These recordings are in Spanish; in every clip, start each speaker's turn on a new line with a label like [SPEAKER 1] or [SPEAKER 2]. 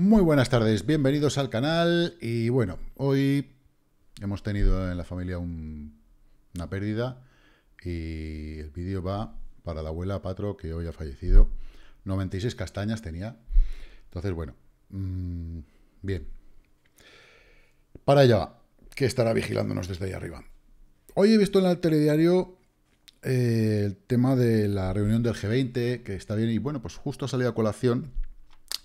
[SPEAKER 1] Muy buenas tardes, bienvenidos al canal y bueno, hoy hemos tenido en la familia una pérdida y el vídeo va para la abuela Patro que hoy ha fallecido. 96 castañas tenía. Entonces, bueno, mm, bien. Para allá que estará vigilándonos desde ahí arriba. Hoy he visto en el telediario eh, el tema de la reunión del G20, que está bien, y bueno, pues justo ha salido a colación...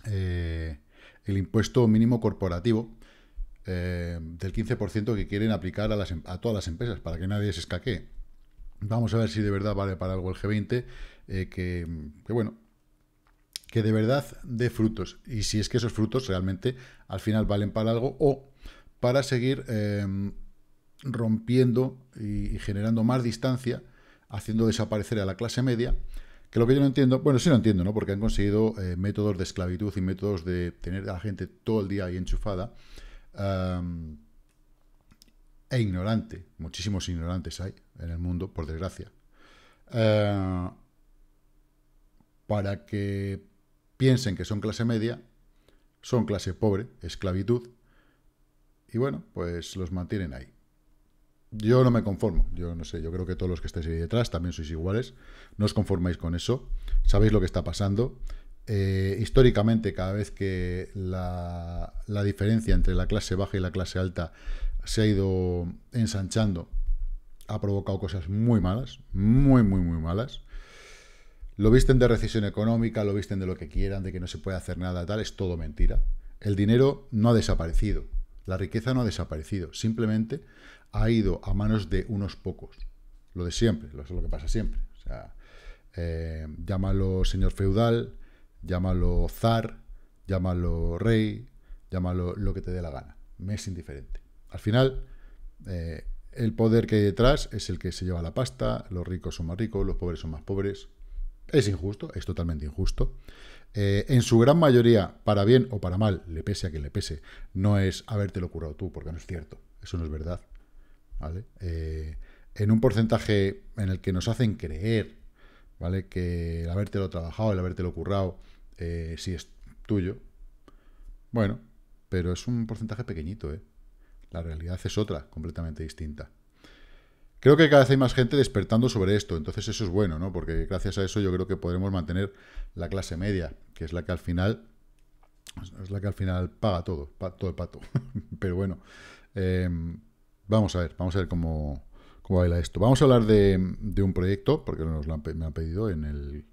[SPEAKER 1] Eh, el impuesto mínimo corporativo eh, del 15% que quieren aplicar em, a, todas las empresas para que nadie se escaquee. Vamos a ver si de verdad vale para algo el G20, eh, que, bueno, que de verdad dé frutos. Y si es que esos frutos realmente al final valen para algo o para seguir eh, rompiendo y generando más distancia, haciendo desaparecer a la clase media que lo que yo no entiendo, bueno, sí lo entiendo, ¿no? Porque han conseguido eh, métodos de esclavitud y métodos de tener a la gente todo el día ahí enchufada. e ignorante. Muchísimos ignorantes hay en el mundo, por desgracia. Eh, para que piensen que son clase media, son clase pobre, esclavitud. Y bueno, pues los mantienen ahí. Yo no me conformo, yo no sé, yo creo que todos los que estáis ahí detrás también sois iguales, no os conformáis con eso, sabéis lo que está pasando. Eh, históricamente, cada vez que la, la diferencia entre la clase baja y la clase alta se ha ido ensanchando, ha provocado cosas muy malas, muy, muy, muy malas. Lo visten de recesión económica, lo visten de lo que quieran, de que no se puede hacer nada, tal, es todo mentira. El dinero no ha desaparecido, la riqueza no ha desaparecido, simplemente ha ido a manos de unos pocos. Lo de siempre, lo, es lo que pasa siempre. Eh, llámalo señor feudal, llámalo zar, llámalo rey, llámalo lo que te dé la gana. Me es indiferente. Al final, eh, el poder que hay detrás es el que se lleva la pasta, los ricos son más ricos, los pobres son más pobres. Es injusto, es totalmente injusto. Eh, en su gran mayoría, para bien o para mal, le pese a quien le pese, no es habértelo curado tú, porque no es cierto, eso no es verdad. ¿vale? Eh, en un porcentaje en el que nos hacen creer, ¿vale? Que el habértelo trabajado, el lo currado, eh, si es tuyo, bueno, pero es un porcentaje pequeñito, ¿eh? La realidad es otra, completamente distinta. Creo que cada vez hay más gente despertando sobre esto, entonces eso es bueno, ¿no? Porque gracias a eso yo creo que podremos mantener la clase media, que es la que al final es la que al final paga todo, todo el pato. Pero bueno, eh, Vamos a ver, vamos a ver cómo, cómo baila esto. Vamos a hablar de, un proyecto, porque nos me han pedido en el...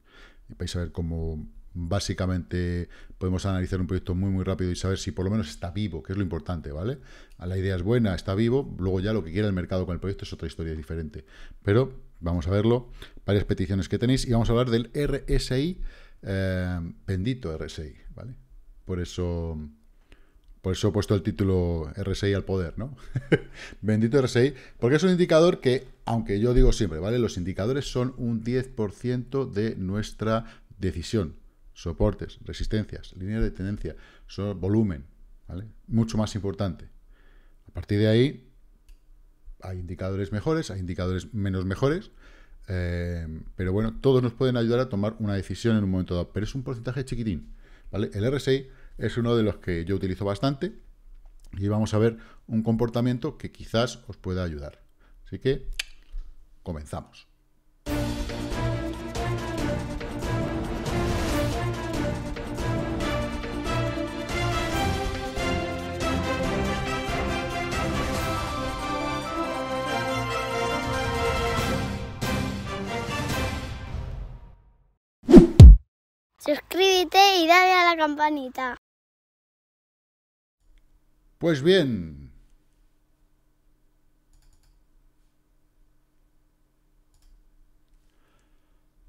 [SPEAKER 1] vais a ver cómo básicamente podemos analizar un proyecto muy muy rápido y saber si por lo menos está vivo, que es lo importante, ¿vale? La idea es buena, está vivo, luego ya lo que quiera el mercado con el proyecto es otra historia diferente. Pero vamos a verlo, varias peticiones que tenéis y vamos a hablar del RSI, eh, bendito RSI, ¿vale? Por eso por eso he puesto el título RSI al poder, ¿no? Bendito RSI, porque es un indicador que, aunque yo digo siempre, ¿vale? Los indicadores son un 10% de nuestra decisión. Soportes, resistencias, líneas de tendencia, son volumen, ¿vale? Mucho más importante. A partir de ahí, hay indicadores mejores, hay indicadores menos mejores, eh, pero bueno, todos nos pueden ayudar a tomar una decisión en un momento dado, pero es un porcentaje chiquitín, ¿vale? El RSI es uno de los que yo utilizo bastante y vamos a ver un comportamiento que quizás os pueda ayudar. Así que comenzamos. Suscríbete y dale a la campanita. Pues bien,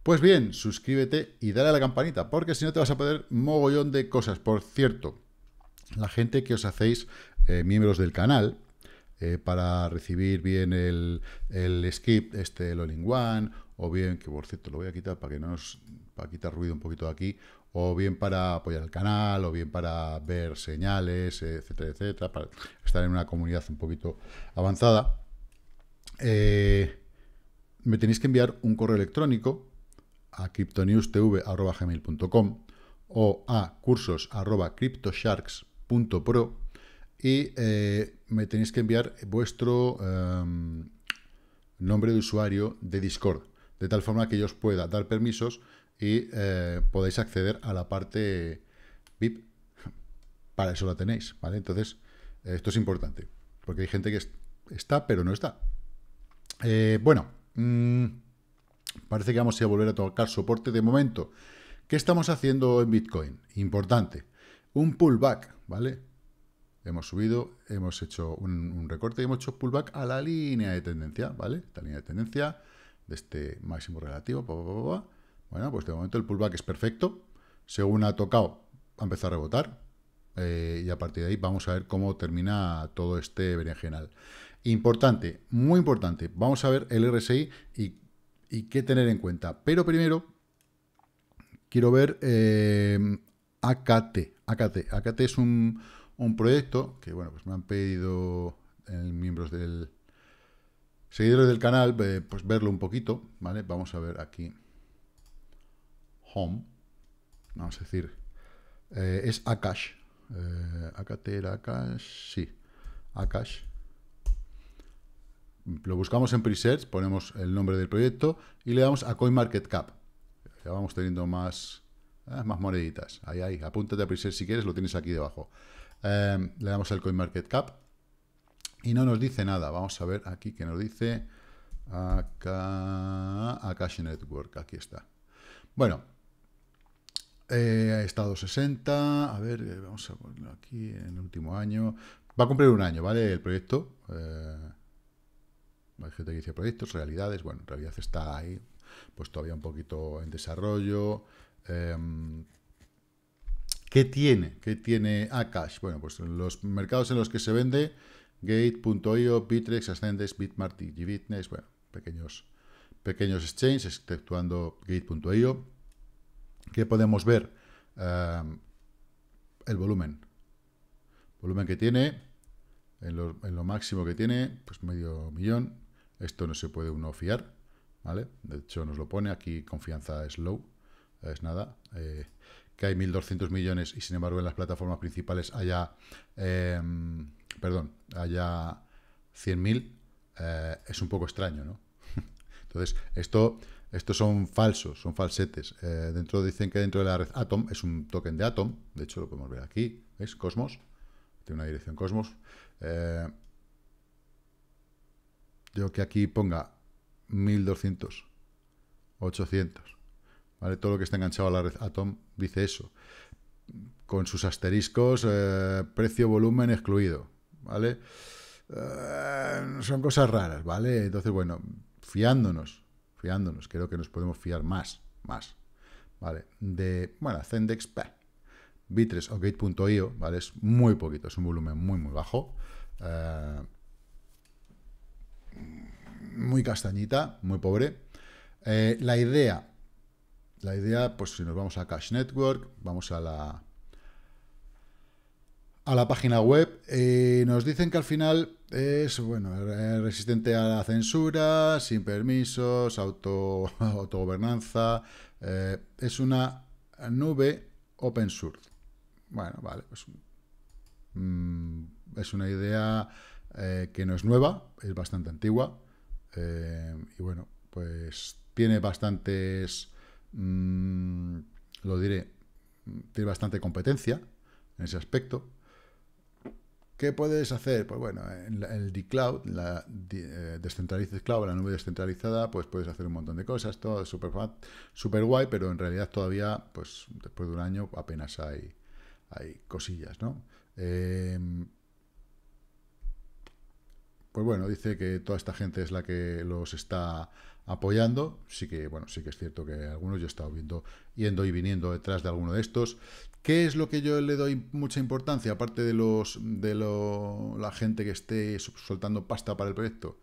[SPEAKER 1] Pues bien, suscríbete y dale a la campanita, porque si no te vas a perder mogollón de cosas. Por cierto, la gente que os hacéis eh, miembros del canal eh, para recibir bien el, skip, este, el one o bien, que por cierto lo voy a quitar para que no nos, para quitar ruido un poquito de aquí, o bien para apoyar el canal, o bien para ver señales, etcétera, etcétera, para estar en una comunidad un poquito avanzada, eh, me tenéis que enviar un correo electrónico a tv@gmail.com o a cursos.cryptosharks.pro y eh, me tenéis que enviar vuestro em, nombre de usuario de Discord, de tal forma que yo os pueda dar permisos y eh, podéis acceder a la parte VIP. Para eso la tenéis, ¿vale? Entonces, eh, esto es importante, porque hay gente que está, pero no está. Eh, bueno, mm, parece que vamos a volver a tocar soporte de momento. ¿Qué estamos haciendo en Bitcoin? Importante. Un pullback, ¿vale? Hemos subido, hemos hecho un, recorte y hemos hecho pullback a la línea de tendencia, ¿vale? Esta línea de tendencia de este máximo relativo, bueno, pues de momento el pullback es perfecto. Según ha tocado, ha empezado a rebotar. Eh, y a partir de ahí vamos a ver cómo termina todo este berenjenal. Importante, muy importante. Vamos a ver el RSI y, qué tener en cuenta. Pero primero quiero ver eh, AKT. AKT. es un, proyecto que, bueno, pues me han pedido los eh, miembros del... Seguidores del canal, pues verlo un poquito, ¿vale? Vamos a ver aquí home, vamos a decir, eh, es Akash, eh, Akash, sí, Akash. Lo buscamos en presets, ponemos el nombre del proyecto y le damos a CoinMarketCap. Ya vamos teniendo más, eh, más moneditas. Ahí, ahí, apúntate a presets si quieres, lo tienes aquí debajo. Eh, le damos al CoinMarketCap y no nos dice nada. Vamos a ver aquí que nos dice acá, Akash Network. Aquí está. Bueno, eh, ha estado 60, a ver, eh, vamos a ponerlo aquí en el último año. Va a cumplir un año, ¿vale? El proyecto. Eh, hay gente que dice proyectos, realidades. Bueno, en realidad está ahí, pues todavía un poquito en desarrollo. Em, ¿Qué tiene? ¿Qué tiene A-Cash? Bueno, pues los mercados en los que se vende, Gate.io, Bitrex, Ascendes, Bitmart y Bitness, bueno, pequeños, pequeños exchanges, exceptuando Gate.io ¿Qué podemos ver? Eh, el volumen. Volumen que tiene, en lo, máximo que tiene, pues medio millón. Esto no se puede uno fiar, ¿vale? De hecho, nos lo pone aquí, confianza es low, es nada. Eh, que hay 1.200 millones y sin embargo en las plataformas principales haya, em, perdón, haya 100.000, eh, es un poco extraño, ¿no? Entonces, esto estos son falsos, son falsetes. Eh, dentro dicen que dentro de la red Atom es un token de Atom. De hecho, lo podemos ver aquí. ¿Veis? Cosmos. Tiene una dirección Cosmos. Eh, yo que aquí ponga 1200, 800. ¿vale? Todo lo que está enganchado a la red Atom dice eso. Con sus asteriscos, eh, precio, volumen excluido. ¿Vale? son cosas raras, ¿vale? Entonces, bueno, fiándonos fiándonos, creo que nos podemos fiar más, más, ¿vale? De, bueno, Zendex, Bitres o Gate.io, ¿vale? Es muy poquito, es un volumen muy, muy bajo. Eh, muy castañita, muy pobre. Eh, la idea, la idea, pues si nos vamos a Cash Network, vamos a la a la página web. y eh, nos dicen que al final es bueno resistente a la censura, sin permisos, auto, autogobernanza. Eh, es una nube open source. Bueno, vale, pues, mm, es una idea eh, que no es nueva, es bastante antigua. y bueno, pues tiene bastantes, mm, lo diré, mm, tiene bastante competencia en ese aspecto. ¿Qué puedes hacer? Pues bueno, en, el D-Cloud, la eh, Cloud, la nube descentralizada, pues puedes hacer un montón de cosas, todo súper super guay, pero en realidad todavía, pues después de un año, apenas hay, hay cosillas, ¿no? Em, pues bueno, dice que toda esta gente es la que los está apoyando. Sí que, bueno, sí que es cierto que algunos yo he estado viendo, yendo y viniendo detrás de alguno de estos. ¿Qué es lo que yo le doy mucha importancia, aparte de los de la gente que esté soltando pasta para el proyecto?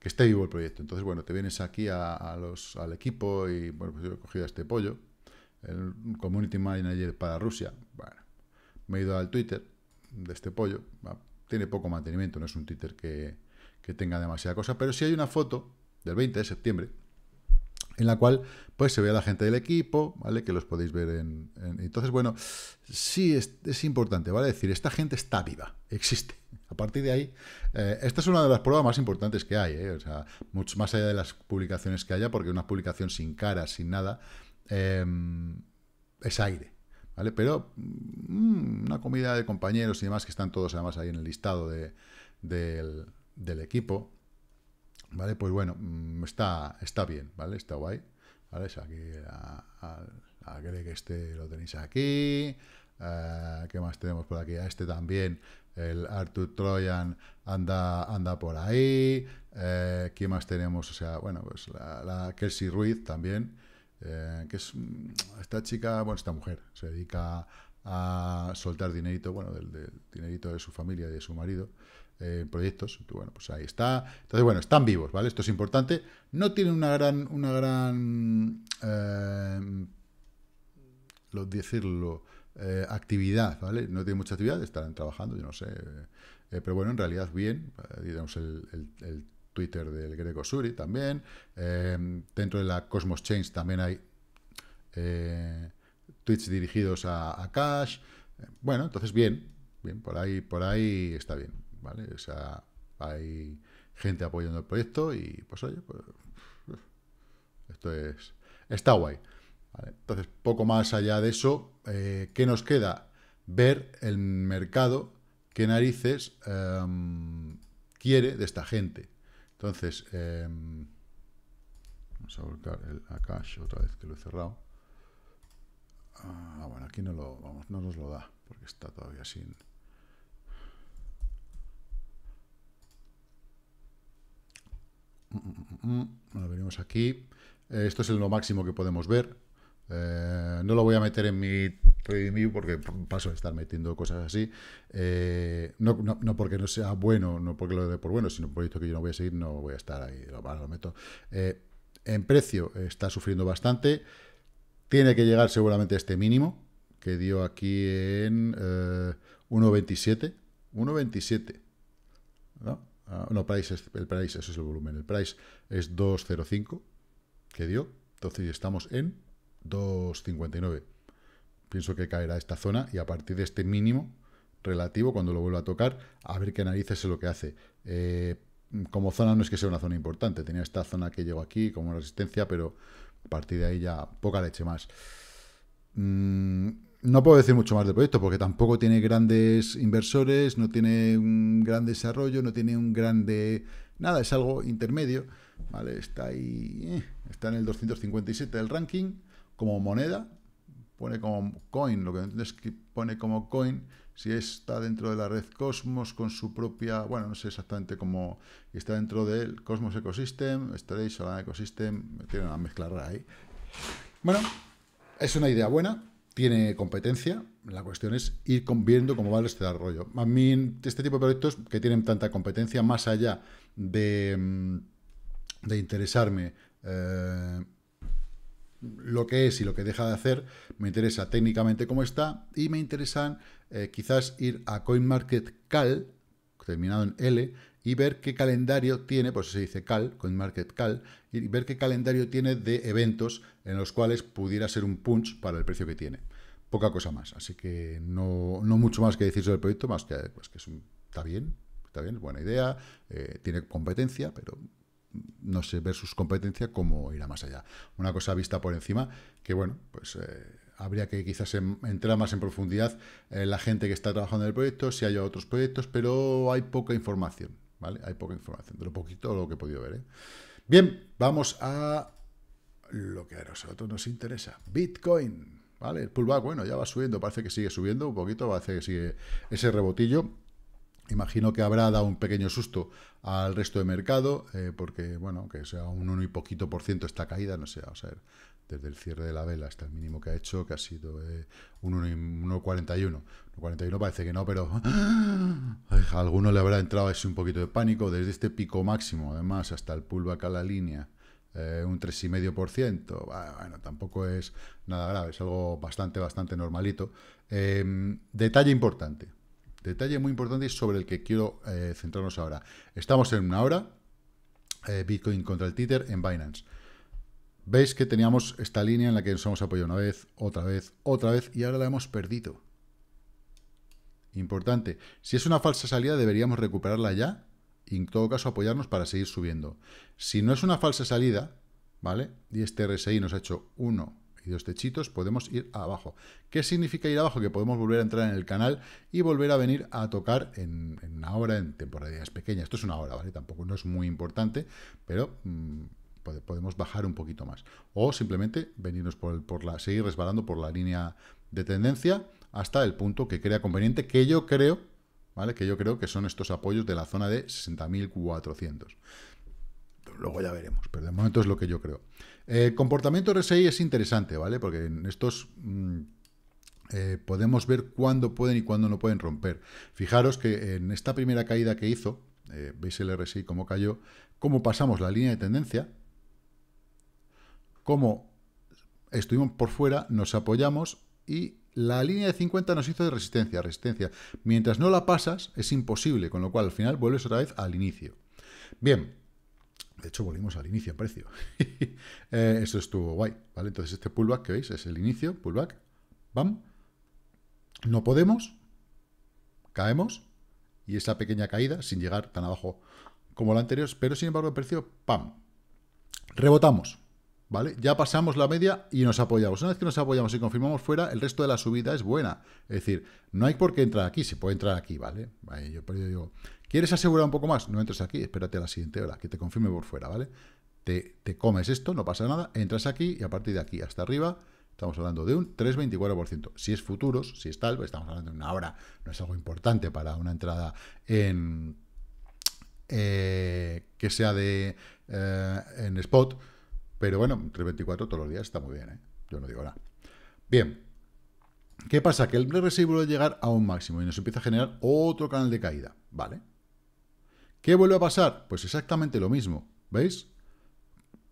[SPEAKER 1] Que esté vivo el proyecto. Entonces, bueno, te vienes aquí a, los, al equipo y, bueno, pues yo he cogido este pollo, el Community Manager para Rusia. Bueno, me he ido al Twitter de este pollo. Ah, tiene poco mantenimiento, no es un Twitter que, que tenga demasiada cosa, pero si hay una foto del 20 de septiembre, en la cual pues se ve a la gente del equipo, ¿vale? Que los podéis ver en... Entonces, bueno, sí es, importante, ¿vale? decir, esta gente está viva, existe. A partir de ahí, eh, esta es una de las pruebas más importantes que hay, ¿eh? O sea, mucho más allá de las publicaciones que haya, porque una publicación sin cara, sin nada, em, es aire, ¿vale? Pero mm, una comida de compañeros y demás que están todos además ahí en el listado del, del equipo, ¿Vale? Pues bueno, mm, está, está bien, ¿vale? Está guay. ¿Vale? aquí a, este lo tenéis aquí. ¿Qué más tenemos por aquí? A este también, el Arthur Trojan anda, anda por ahí. Eh, ¿Qué más tenemos? O sea, bueno, pues la, Kelsey Ruiz también, eh, que es mm, esta chica, bueno, esta mujer, se dedica a soltar dinerito, bueno, del, del dinerito de su familia y de su marido, eh, proyectos. Bueno, pues ahí está. Entonces, bueno, están vivos, ¿vale? Esto es importante. No tienen una gran, una gran, eh, decirlo, eh, actividad, ¿vale? No tienen mucha actividad, estarán trabajando, yo no sé. pero bueno, en realidad bien. Digamos, el, Twitter del Greco Suri también. dentro de la Cosmos Change también hay tweets dirigidos a, a Cash. Bueno, entonces bien, bien, por ahí, por ahí está bien. ¿vale? O sea, hay gente apoyando el proyecto y pues oye, pues, esto es... Está guay. Entonces, poco más allá de eso, eh, ¿qué nos queda? Ver el mercado, qué narices em, quiere de esta gente. Entonces, em, vamos a volcar el Akash otra vez que lo he cerrado. Ah, bueno, aquí no lo vamos, no nos lo da, porque está todavía sin. lo mm, venimos mm, mm, aquí. Eh, esto es lo máximo que podemos ver. Eh, no lo voy a meter en mi review porque paso a estar metiendo cosas así. Eh, no, porque no sea bueno, no porque lo dé por bueno, sino por esto que yo no voy a seguir, no voy a estar ahí. Lo, meto. en precio está sufriendo bastante. Tiene que llegar seguramente a este mínimo que dio aquí en 1.27. 1.27. ¿No? Ah, no, el price, es el volumen. El price es 205 que dio. Entonces estamos en 259. Pienso que caerá esta zona y a partir de este mínimo relativo, cuando lo vuelva a tocar, a ver qué narices es lo que hace. Eh, como zona no es que sea una zona importante. Tenía esta zona que llegó aquí como resistencia, pero a partir de ahí ya poca leche más. Mm, no puedo decir mucho más del proyecto porque tampoco tiene grandes inversores, no tiene un gran desarrollo, no tiene un grande... Nada, es algo intermedio. ¿vale? Está ahí, eh, está en el 257 del ranking como moneda. Pone como coin, lo que pone como coin si está dentro de la red Cosmos con su propia, bueno, no sé exactamente cómo, está dentro del Cosmos Ecosystem, Stray, Solana Ecosystem, tiene una mezcla rara ahí. Bueno, es una idea buena, tiene competencia, la cuestión es ir viendo cómo va este desarrollo. A mí, este tipo de proyectos que tienen tanta competencia, más allá de, mm, interesarme eh, lo que es y lo que deja de hacer, me interesa técnicamente cómo está y me interesan eh, quizás ir a CoinMarketCal, terminado en L, y ver qué calendario tiene, pues se dice cal, CoinMarketCal, y ver qué calendario tiene de eventos en los cuales pudiera ser un punch para el precio que tiene. Poca cosa más, así que no, no mucho más que decir sobre el proyecto, más que pues, que está bien, está bien, buena idea, eh, tiene competencia, pero no sé, ver sus competencias, cómo irá más allá. Una cosa vista por encima, que bueno, pues eh, habría que quizás entrar más en profundidad en la gente que está trabajando en el proyecto, si hay otros proyectos, pero hay poca información. Hay poca información, de lo poquito lo que he podido ver. ¿eh? Bien, vamos a lo que a nosotros nos interesa, Bitcoin, ¿vale? El pullback, bueno, ya va subiendo, parece que sigue subiendo un poquito, parece que sigue ese rebotillo. Imagino que habrá dado un pequeño susto al resto de mercado, eh, porque, bueno, que sea un 1 y poquito por ciento esta caída, no sé, vamos a ver, desde el cierre de la vela hasta el mínimo que ha hecho, que ha sido eh, un 1,41. 1,41 parece que no, pero ¡ah! a alguno le habrá entrado ese un poquito de pánico. Desde este pico máximo, además, hasta el pullback a la línea, eh, un 3,5%. Ah, bueno, tampoco es nada grave, es algo bastante, bastante normalito. Em, detalle importante. Detalle muy importante y sobre el que quiero eh, centrarnos ahora. Estamos en una hora. Eh, Bitcoin contra el Tether en Binance. Veis que teníamos esta línea en la que nos hemos apoyado una vez, otra vez, otra vez, y ahora la hemos perdido. Importante. Si es una falsa salida, deberíamos recuperarla ya, y en todo caso apoyarnos para seguir subiendo. Si no es una falsa salida, ¿vale? Y este RSI nos ha hecho uno y dos techitos, podemos ir abajo. ¿Qué significa ir abajo? Que podemos volver a entrar en el canal y volver a venir a tocar en, una hora, en temporadas pequeñas. Esto es una hora, ¿vale? Tampoco no es muy importante, pero mm, podemos bajar un poquito más. O simplemente venirnos por, la, seguir resbalando por la línea de tendencia hasta el punto que crea conveniente, que yo creo, ¿vale? Que yo creo que son estos apoyos de la zona de 60.400. Luego ya veremos, pero de momento es lo que yo creo. El eh, comportamiento RSI es interesante, ¿vale? Porque en estos mm, eh, podemos ver cuándo pueden y cuándo no pueden romper. Fijaros que en esta primera caída que hizo, eh, veis el RSI cómo cayó, cómo pasamos la línea de tendencia, como estuvimos por fuera, nos apoyamos y la línea de 50 nos hizo de resistencia, resistencia. Mientras no la pasas, es imposible, con lo cual al final vuelves otra vez al inicio. Bien, de hecho volvimos al inicio en precio. Eh, eso estuvo guay, ¿vale? Entonces este pullback que veis es el inicio, pullback, bam. No podemos, caemos, y esa pequeña caída, sin llegar tan abajo como la anterior, pero sin embargo el precio, pam, rebotamos. ¿vale? Ya pasamos la media y nos apoyamos. Una vez que nos apoyamos y confirmamos fuera, el resto de la subida es buena. Es decir, no hay por qué entrar aquí, se puede entrar aquí, ¿vale? yo digo, ¿quieres asegurar un poco más? No entres aquí, espérate a la siguiente hora, que te confirme por fuera, ¿vale? Te, te comes esto, no pasa nada, entras aquí y a partir de aquí hasta arriba estamos hablando de un 3,24%. Si es futuros, si es tal, pues estamos hablando de una hora, no es algo importante para una entrada en... Eh, que sea de eh, en spot, pero bueno, 3.24 todos los días está muy bien, ¿eh? Yo no digo nada. Bien. ¿Qué pasa? Que el RSI vuelve a llegar a un máximo y nos empieza a generar otro canal de caída, ¿vale? ¿Qué vuelve a pasar? Pues exactamente lo mismo, ¿veis?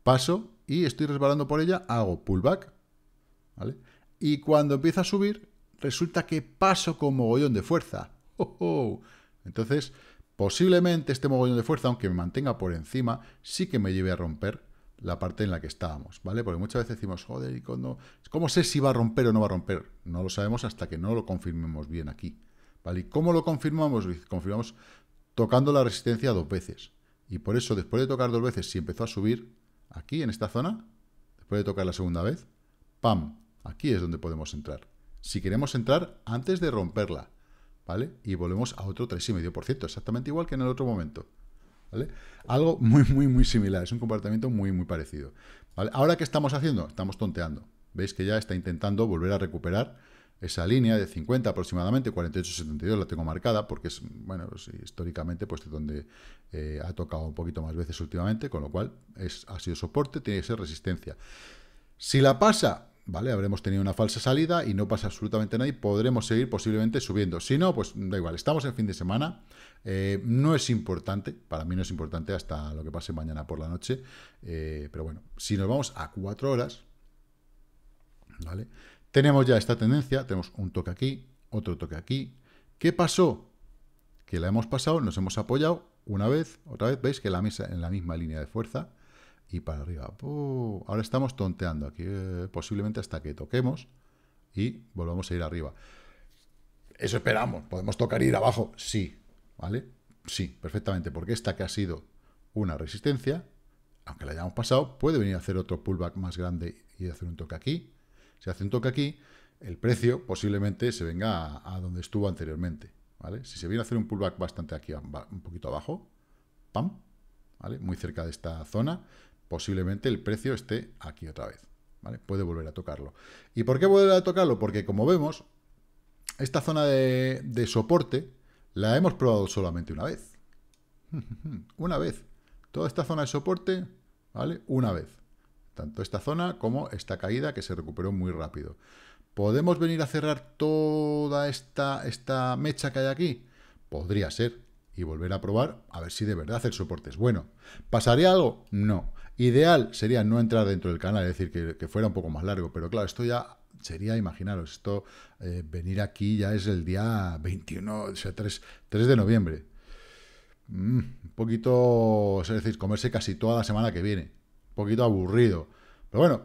[SPEAKER 1] Paso y estoy resbalando por ella, hago pullback, ¿vale? Y cuando empieza a subir, resulta que paso con mogollón de fuerza. ¡Oh, oh! Entonces, posiblemente este mogollón de fuerza, aunque me mantenga por encima, sí que me lleve a romper la parte en la que estábamos, ¿vale? Porque muchas veces decimos, joder, ¿y cuando... ¿cómo sé si va a romper o no va a romper? No lo sabemos hasta que no lo confirmemos bien aquí, ¿vale? ¿Y cómo lo confirmamos? confirmamos tocando la resistencia dos veces. Y por eso, después de tocar dos veces, si empezó a subir aquí, en esta zona, después de tocar la segunda vez, ¡pam! Aquí es donde podemos entrar. Si queremos entrar antes de romperla, ¿vale? Y volvemos a otro 3,5%, exactamente igual que en el otro momento. ¿vale? Algo muy, muy, muy similar. Es un comportamiento muy, muy parecido. Ahora, ¿qué estamos haciendo? Estamos tonteando. Veis que ya está intentando volver a recuperar esa línea de 50 aproximadamente, 48.72 la tengo marcada porque es, bueno, pues, históricamente pues es donde eh, ha tocado un poquito más veces últimamente, con lo cual es, ha sido soporte, tiene que ser resistencia. Si la pasa, ¿vale? Habremos tenido una falsa salida y no pasa absolutamente nada y podremos seguir posiblemente subiendo. Si no, pues da igual, estamos en fin de semana, eh, no es importante, para mí no es importante hasta lo que pase mañana por la noche, eh, pero bueno, si nos vamos a 4 horas, ¿vale? Tenemos ya esta tendencia, tenemos un toque aquí, otro toque aquí. ¿Qué pasó? Que la hemos pasado, nos hemos apoyado una vez, otra vez, veis que la mesa, en la misma línea de fuerza, y para arriba. Ahora estamos tonteando aquí, eh, posiblemente hasta que toquemos y volvamos a ir arriba. Eso esperamos. ¿Podemos tocar ir abajo? Sí, ¿vale? Sí, perfectamente, porque esta que ha sido una resistencia, aunque la hayamos pasado, puede venir a hacer otro pullback más grande y hacer un toque aquí. Si hace un toque aquí, el precio posiblemente se venga a, donde estuvo anteriormente, ¿vale? Si se viene a hacer un pullback bastante aquí, un poquito abajo, ¡pam! ¿Vale? Muy cerca de esta zona, posiblemente el precio esté aquí otra vez. Puede volver a tocarlo. ¿Y por qué volver a tocarlo? Porque como vemos, esta zona de, soporte la hemos probado solamente una vez. una vez. Toda esta zona de soporte, ¿vale? Una vez. Tanto esta zona como esta caída que se recuperó muy rápido. ¿Podemos venir a cerrar toda esta, esta mecha que hay aquí? Podría ser. Y volver a probar a ver si de verdad el soporte es bueno. ¿Pasaría algo? No. Ideal sería no entrar dentro del canal, es decir, que, fuera un poco más largo, pero claro, esto ya sería, imaginaros, esto eh, venir aquí ya es el día 21, o sea, 3, de noviembre. Mm, un poquito, es decir, comerse casi toda la semana que viene. Un poquito aburrido. Pero bueno,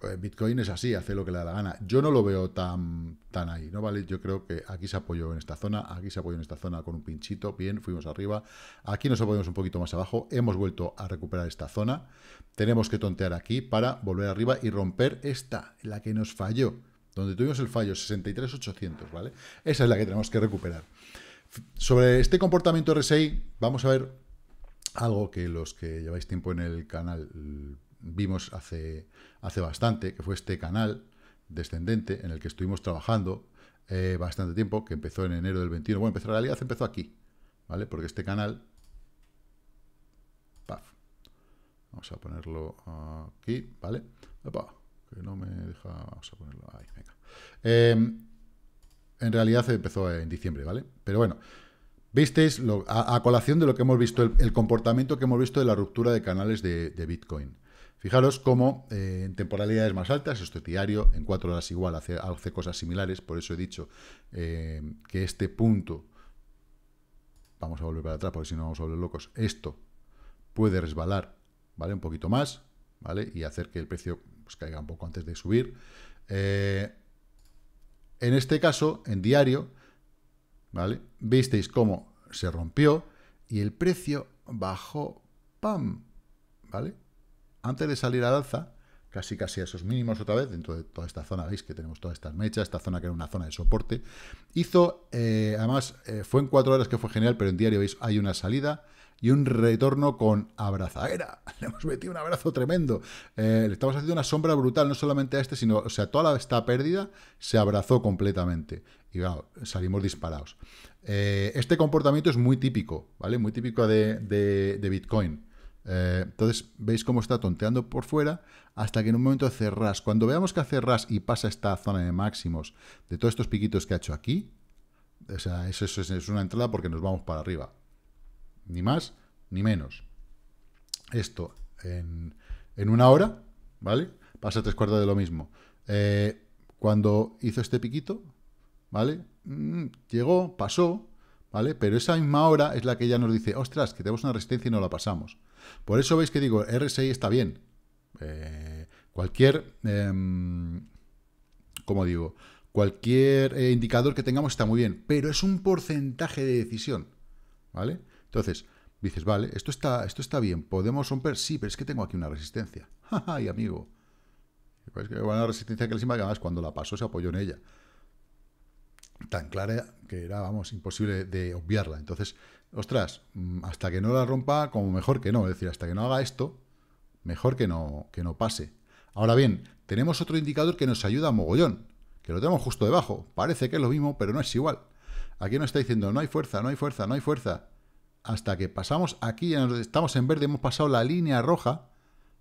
[SPEAKER 1] pues, Bitcoin es así, hace lo que le da la gana. Yo no lo veo tan, tan ahí, ¿no? ¿Vale? Yo creo que aquí se apoyó en esta zona, aquí se apoyó en esta zona con un pinchito, bien, fuimos arriba. Aquí nos apoyamos un poquito más abajo, hemos vuelto a recuperar esta zona. Tenemos que tontear aquí para volver arriba y romper esta, la que nos falló, donde tuvimos el fallo, 63,800, ¿vale? Esa es la que tenemos que recuperar. Sobre este comportamiento RSI, vamos a ver algo que los que lleváis tiempo en el canal vimos hace, hace bastante, que fue este canal descendente en el que estuvimos trabajando eh, bastante tiempo, que empezó en enero del 21. Bueno, empezó, la realidad empezó aquí, ¿vale? Porque este canal... Vamos a ponerlo aquí, ¿vale? que no me deja... Vamos a ponerlo ahí, venga. Em, en realidad empezó en diciembre, ¿vale? Pero bueno, visteis a, colación de lo que hemos visto, el, comportamiento que hemos visto de la ruptura de canales de Bitcoin. Fijaros cómo eh, en temporalidades más altas, esto es diario, en cuatro horas igual, hace, cosas similares, por eso he dicho eh, que este punto, vamos a volver para atrás porque si no vamos a volver locos, esto puede resbalar, ¿vale? Un poquito más, ¿vale? Y hacer que el precio pues, caiga un poco antes de subir. Eh, en este caso, en diario, ¿vale? Visteis cómo se rompió y el precio bajó, ¡pam! ¿Vale? antes de salir al alza, casi casi a esos mínimos otra vez, dentro de toda esta zona, veis que tenemos todas estas mechas, esta zona que era una zona de soporte, hizo, eh, además, eh, fue en cuatro horas que fue genial, pero en diario, veis, hay una salida y un retorno con abrazadera, le hemos metido un abrazo tremendo, eh, le estamos haciendo una sombra brutal, no solamente a este, sino, o sea, toda esta pérdida se abrazó completamente, y salimos disparados. este comportamiento es muy típico, ¿vale? Muy típico de Bitcoin. Eh, entonces veis cómo está tonteando por fuera hasta que en un momento hace Cuando veamos que hace y pasa esta zona de máximos de todos estos piquitos que ha hecho aquí, o sea, eso, es una entrada porque nos vamos para arriba. Ni más ni menos. Esto en, una hora, ¿vale? Pasa tres cuartos de lo mismo. Eh, cuando hizo este piquito, ¿vale? Mm, llegó, pasó, ¿vale? Pero esa misma hora es la que ya nos dice, ostras, que tenemos una resistencia y no la pasamos. Por eso veis que digo, RSI está bien. Eh, cualquier, em, como digo, cualquier eh, indicador que tengamos está muy bien, pero es un porcentaje de decisión, ¿vale? Entonces, dices, vale, esto está, esto está bien, podemos romper, sí, pero es que tengo aquí una resistencia. ¡Ay, amigo! Pues es que una resistencia que encima, que además cuando la paso se apoyó en ella tan clara que era, vamos, imposible de obviarla. Entonces, ostras, mm, hasta que no la rompa, como mejor que no, es decir, hasta que no haga esto, mejor que no, que no pase. Ahora bien, tenemos otro indicador que nos ayuda mogollón, que lo tenemos justo debajo. Parece que es lo mismo, pero no es igual. Aquí nos está diciendo, no hay fuerza, no hay fuerza, no hay fuerza. Hasta que pasamos aquí, estamos en verde, hemos pasado la línea roja,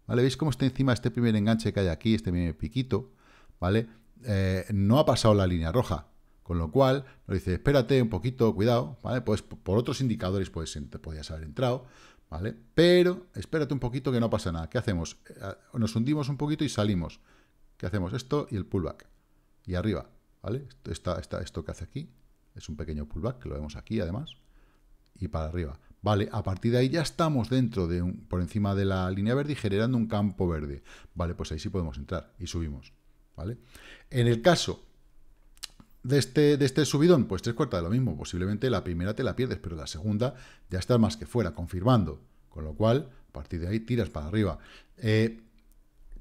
[SPEAKER 1] ¿vale? ¿Veis cómo está encima este primer enganche que hay aquí, este primer piquito, ¿vale? Eh, no ha pasado la línea roja, con lo cual, nos dice, espérate un poquito, cuidado, ¿vale? Pues por otros indicadores pues, podías haber entrado, ¿vale? Pero espérate un poquito que no pasa nada. ¿Qué hacemos? Eh, nos hundimos un poquito y salimos. ¿Qué hacemos? Esto y el pullback. Y arriba, ¿vale? Esto, esto que hace aquí es un pequeño pullback, que lo vemos aquí además. Y para arriba. Vale, a partir de ahí ya estamos dentro de un, por encima de la línea verde y generando un campo verde. Vale, pues ahí sí podemos entrar y subimos. ¿Vale? En el caso de este, de este subidón? Pues tres cuartas de lo mismo. Posiblemente la primera te la pierdes, pero la segunda ya estás más que fuera, confirmando. Con lo cual, a partir de ahí tiras para arriba. Eh,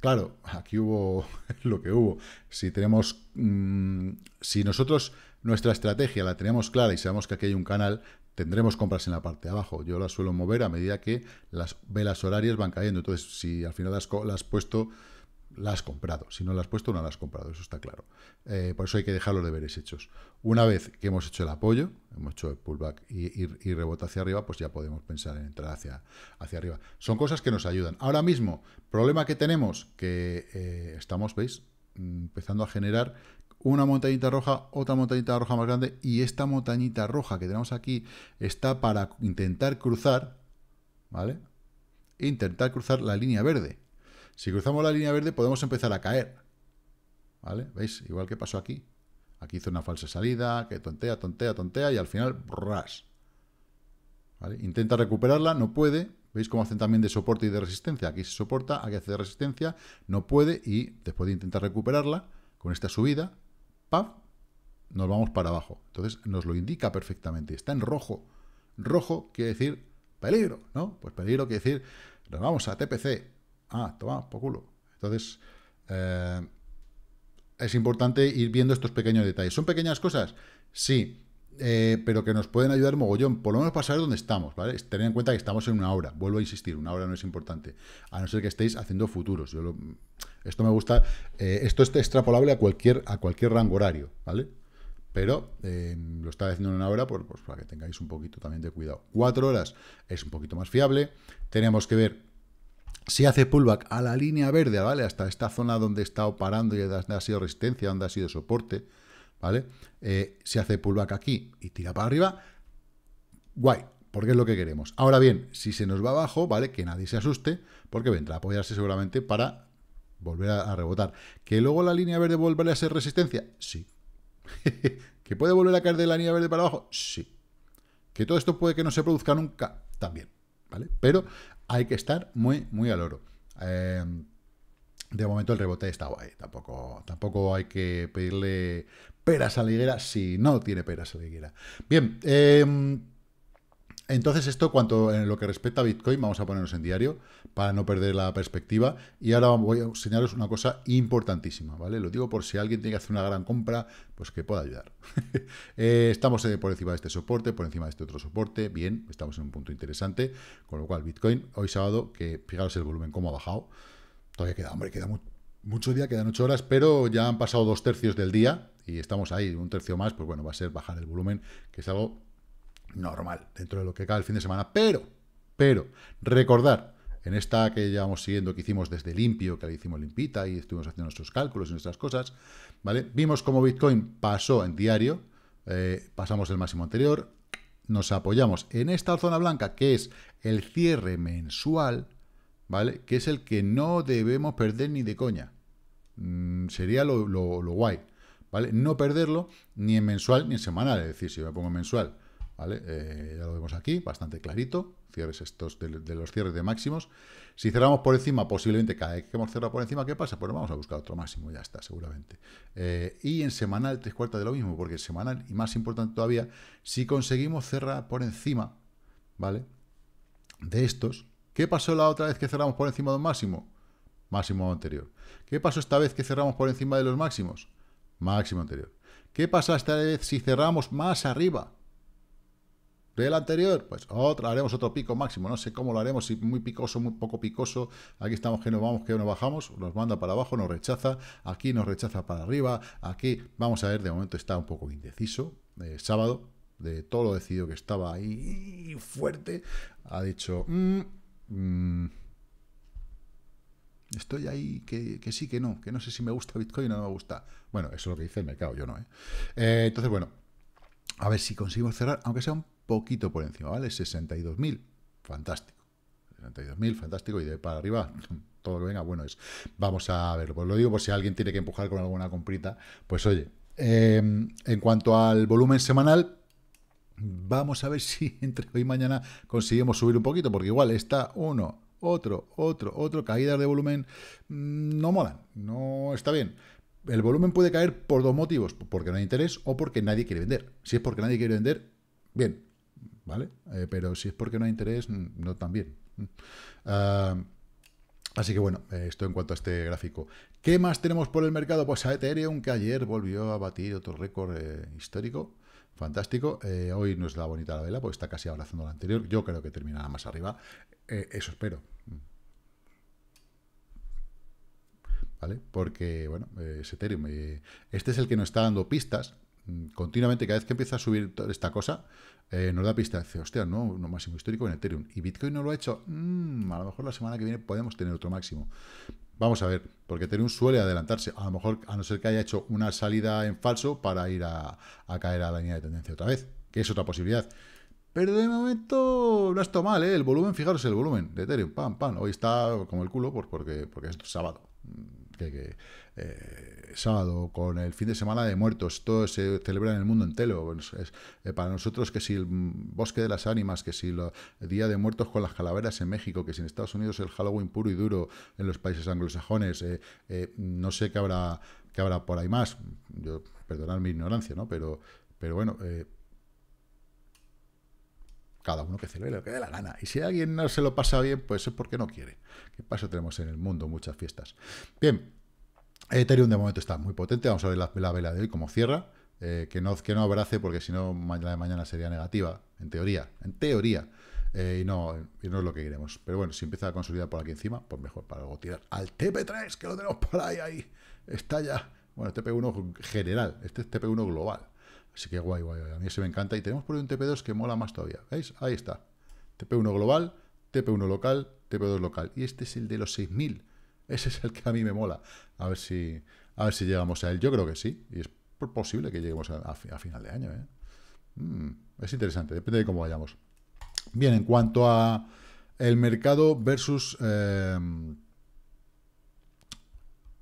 [SPEAKER 1] claro, aquí hubo lo que hubo. Si tenemos. Mm, si nosotros nuestra estrategia la tenemos clara y sabemos que aquí hay un canal, tendremos compras en la parte de abajo. Yo las suelo mover a medida que las velas horarias van cayendo. Entonces, si al final las has puesto la has comprado. Si no la has puesto, no la has comprado, eso está claro. Eh, por eso hay que dejar los deberes hechos. Una vez que hemos hecho el apoyo, hemos hecho el pullback y, y, rebota hacia arriba, pues ya podemos pensar en entrar hacia, hacia, arriba. Son cosas que nos ayudan. Ahora mismo, problema que tenemos, que eh, estamos, ¿veis? Mm, empezando a generar una montañita roja, otra montañita roja más grande y esta montañita roja que tenemos aquí está para intentar cruzar, ¿vale? Intentar cruzar la línea verde si cruzamos la línea verde podemos empezar a caer. ¿Vale? ¿Veis? Igual que pasó aquí. Aquí hizo una falsa salida, que tontea, tontea, tontea y al final, ras. Intenta recuperarla, no puede. ¿Veis cómo hacen también de soporte y de resistencia? Aquí se soporta, aquí hace de resistencia, no puede y después de intentar recuperarla, con esta subida, ¡paf! Nos vamos para abajo. Entonces nos lo indica perfectamente. Está en rojo. Rojo quiere decir peligro, ¿no? Pues peligro quiere decir nos vamos a TPC, Ah, toma, por Entonces, eh, es importante ir viendo estos pequeños detalles. ¿Son pequeñas cosas? Sí, eh, pero que nos pueden ayudar mogollón. Por lo menos para saber dónde estamos, ¿vale? Tener en cuenta que estamos en una hora. Vuelvo a insistir, una hora no es importante. A no ser que estéis haciendo futuros. esto me gusta. Eh, esto es extrapolable a cualquier, a cualquier rango horario, ¿vale? Pero lo está haciendo en una hora por, pues, para que tengáis un poquito también de cuidado. Cuatro horas es un poquito más fiable. Tenemos que ver si hace pullback a la línea verde, ¿vale? Hasta esta zona donde está parando y donde ha sido resistencia, donde ha sido soporte, ¿vale? Eh, si hace pullback aquí y tira para arriba, guay, porque es lo que queremos. Ahora bien, si se nos va abajo, ¿vale? Que nadie se asuste, porque vendrá a apoyarse seguramente para volver a, a rebotar. ¿Que luego la línea verde volverá a ser resistencia? Sí. ¿Que puede volver a caer de la línea verde para abajo? Sí. ¿Que todo esto puede que no se produzca nunca? También, ¿vale? Pero hay que estar muy, muy al oro. Eh, de momento el rebote está guay, tampoco, tampoco hay que pedirle peras a la higuera si no tiene peras a la higuera. Bien, em, entonces esto cuanto en lo que respecta a Bitcoin, vamos a ponernos en diario para no perder la perspectiva. Y ahora voy a enseñaros una cosa importantísima, ¿vale? Lo digo por si alguien tiene que hacer una gran compra, pues que pueda ayudar. Eh, estamos eh, por encima de este soporte, por encima de este otro soporte, bien, estamos en un punto interesante, con lo cual Bitcoin, hoy sábado, que fijaros el volumen cómo ha bajado, todavía queda, hombre, queda mucho día, quedan ocho horas, pero ya han pasado dos tercios del día y estamos ahí, un tercio más, pues bueno, va a ser bajar el volumen, que es algo normal dentro de lo que cae el fin de semana, pero, pero, recordar, en esta que llevamos siguiendo, que hicimos desde limpio, que la hicimos limpita y estuvimos haciendo nuestros cálculos y nuestras cosas, ¿vale? Vimos cómo Bitcoin pasó en diario, eh, pasamos el máximo anterior, nos apoyamos en esta zona blanca, que es el cierre mensual, ¿vale? Que es el que no debemos perder ni de coña. Mm, sería lo, guay, ¿vale? No perderlo ni en mensual ni en semanal, es decir, si me pongo mensual, ¿vale? Eh, ya lo vemos aquí, bastante clarito, cierres estos de, los cierres de máximos. Si cerramos por encima, posiblemente cada vez que hemos cerrado por encima, ¿qué pasa? Pues vamos a buscar otro máximo, ya está, seguramente. Eh, y en semanal, tres cuartas de lo mismo, porque en semanal, y más importante todavía, si conseguimos cerrar por encima, ¿vale? De estos, ¿qué pasó la otra vez que cerramos por encima de un máximo? Máximo anterior. ¿Qué pasó esta vez que cerramos por encima de los máximos? Máximo anterior. ¿Qué pasa esta vez si cerramos más arriba? del anterior, pues otra, haremos otro pico máximo, no sé cómo lo haremos, si muy picoso, muy poco picoso, aquí estamos que nos vamos, que nos bajamos, nos manda para abajo, nos rechaza, aquí nos rechaza para arriba, aquí, vamos a ver, de momento está un poco indeciso, eh, sábado, de todo lo decidido que estaba ahí fuerte, ha dicho, mm, mm, estoy ahí, que, sí, que no, que no sé si me gusta Bitcoin o no me gusta, bueno, eso es lo que dice el mercado, yo no, ¿eh? Eh, entonces, bueno, a ver si consigo cerrar, aunque sea un poquito por encima, ¿vale? 62.000, fantástico. 62.000, fantástico, y de para arriba, todo lo venga, bueno es. Vamos a verlo, pues lo digo por si alguien tiene que empujar con alguna comprita, pues oye, em, en cuanto al volumen semanal, vamos a ver si entre hoy y mañana conseguimos subir un poquito, porque igual está uno, otro, otro, otro, caídas de volumen, mm, no molan, no está bien. El volumen puede caer por dos motivos, porque no hay interés o porque nadie quiere vender. Si es porque nadie quiere vender, bien, ¿vale? Eh, pero si es porque no hay interés, no tan bien. Mm. Ah, así que bueno, eh, esto en cuanto a este gráfico. ¿Qué más tenemos por el mercado? Pues a Ethereum, que ayer volvió a batir otro récord eh, histórico. Fantástico. hoy no es la bonita la vela, pues está casi abrazando la anterior. Yo creo que terminará más arriba. eso espero. Mm. ¿Vale? Porque, bueno, es Ethereum. este es el que nos está dando pistas Mm, continuamente, cada vez que empieza a subir esta cosa, eh, nos da pista, dice, hostia, no, no máximo histórico en Ethereum. Y Bitcoin no lo ha hecho, mm, a lo mejor la semana que viene podemos tener otro máximo. Vamos a ver, porque Ethereum suele adelantarse, a lo mejor, a no ser que haya hecho una salida en falso para ir a, caer a la línea de tendencia otra vez, que es otra posibilidad. Pero de momento no está mal, ¿eh? El volumen, fijaros el volumen de Ethereum, pam, pam. Hoy está como el culo porque, porque es sábado. Mm, que, que, eh, sábado, con el fin de semana de muertos, todo se celebra en el mundo entero. Eh, para nosotros que si el bosque de las ánimas, que si el día de muertos con las calaveras en México, que si en Estados Unidos el Halloween puro y duro en los países anglosajones, eh, eh, no sé qué habrá, qué habrá por ahí más. Yo, perdonad mi ignorancia, ¿no? Pero, pero bueno... cada uno que celebre lo que dé la gana. Y si alguien no se lo pasa bien, pues es porque no quiere. ¿Qué pasa? Tenemos en el mundo muchas fiestas. Bien, Ethereum de momento está muy potente. Vamos a ver la, vela de hoy cómo cierra. Eh, que, no, que no abrace porque si no la de mañana sería negativa, en teoría, en teoría. Eh, y, no, no es lo que queremos. Pero bueno, si empieza a consolidar por aquí encima, pues mejor para luego tirar al TP3, que lo tenemos por ahí, ahí. Está ya. Bueno, TP1 general, este es TP1 global. Así que guay, guay, A mí se me encanta. Y tenemos por ahí un TP2 que mola más todavía. ¿Veis? Ahí está. TP1 global, TP1 local, TP2 local. Y este es el de los 6000. Ese es el que a mí me mola. A ver si, ver si llegamos a él. Yo creo que sí. Y es posible que lleguemos a, final de año. ¿eh? Mm, es interesante. Depende de cómo vayamos. Bien, en cuanto a el mercado versus em,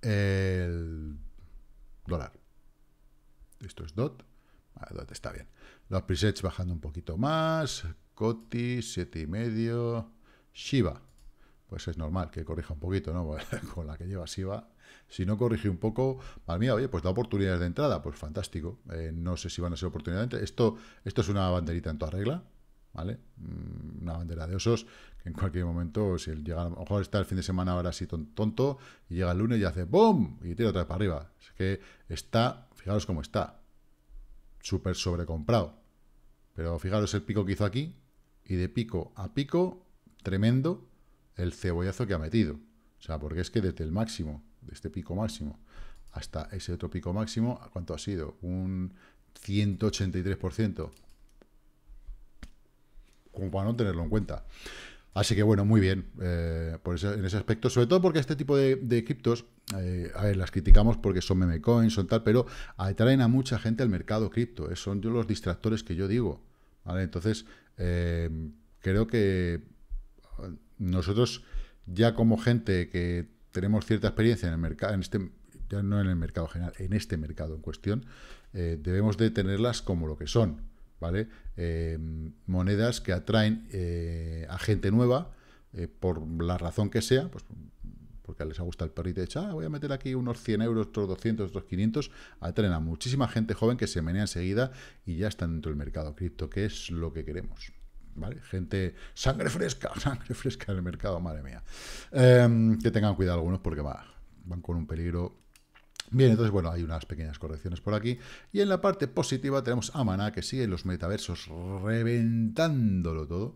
[SPEAKER 1] el dólar. Esto es DOT. Vale, DOT está bien. Los presets bajando un poquito más. Coti, 7,5. Shiba, pues es normal que corrija un poquito, ¿no? Pues, con la que lleva Siva. Si no corrige un poco, para mí, oye, pues da oportunidades de entrada, pues fantástico. Eh, no sé si van a ser oportunidades. Esto, esto es una banderita en toda regla, ¿vale? Mm, una bandera de osos que en cualquier momento, si llega, a lo mejor está el fin de semana ahora así tonto, y llega el lunes y hace ¡boom! y tira otra vez para arriba. Es que está, fijaros cómo está, súper sobrecomprado. Pero fijaros el pico que hizo aquí, y de pico a pico, tremendo, el cebollazo que ha metido. O sea, porque es que desde el máximo, de este pico máximo, hasta ese otro pico máximo, ¿cuánto ha sido? Un 183%. Como para no tenerlo en cuenta. Así que bueno, muy bien eh, por eso, en ese aspecto, sobre todo porque este tipo de, criptos, eh, a ver, las criticamos porque son meme coins, son tal, pero atraen a mucha gente al mercado cripto, Esos eh, son yo los distractores que yo digo, Entonces, creo que nosotros ya como gente que tenemos cierta experiencia en el mercado, en este, ya no en el mercado general, en este mercado en cuestión, eh, debemos de tenerlas como lo que son, ¿vale? Em, monedas que atraen eh, a gente nueva, eh, por la razón que sea, pues porque les ha gustado el perrito, de ah, voy a meter aquí unos 100 euros, otros 200, otros 500, atraen a muchísima gente joven que se menea enseguida y ya están dentro del mercado cripto, que es lo que queremos. ¿Vale? Gente, sangre fresca, sangre fresca en el mercado, madre mía. Em, que tengan cuidado algunos porque va, van con un peligro. Bien, entonces, bueno, hay unas pequeñas correcciones por aquí. Y en la parte positiva tenemos a Maná, que sigue los metaversos reventándolo todo.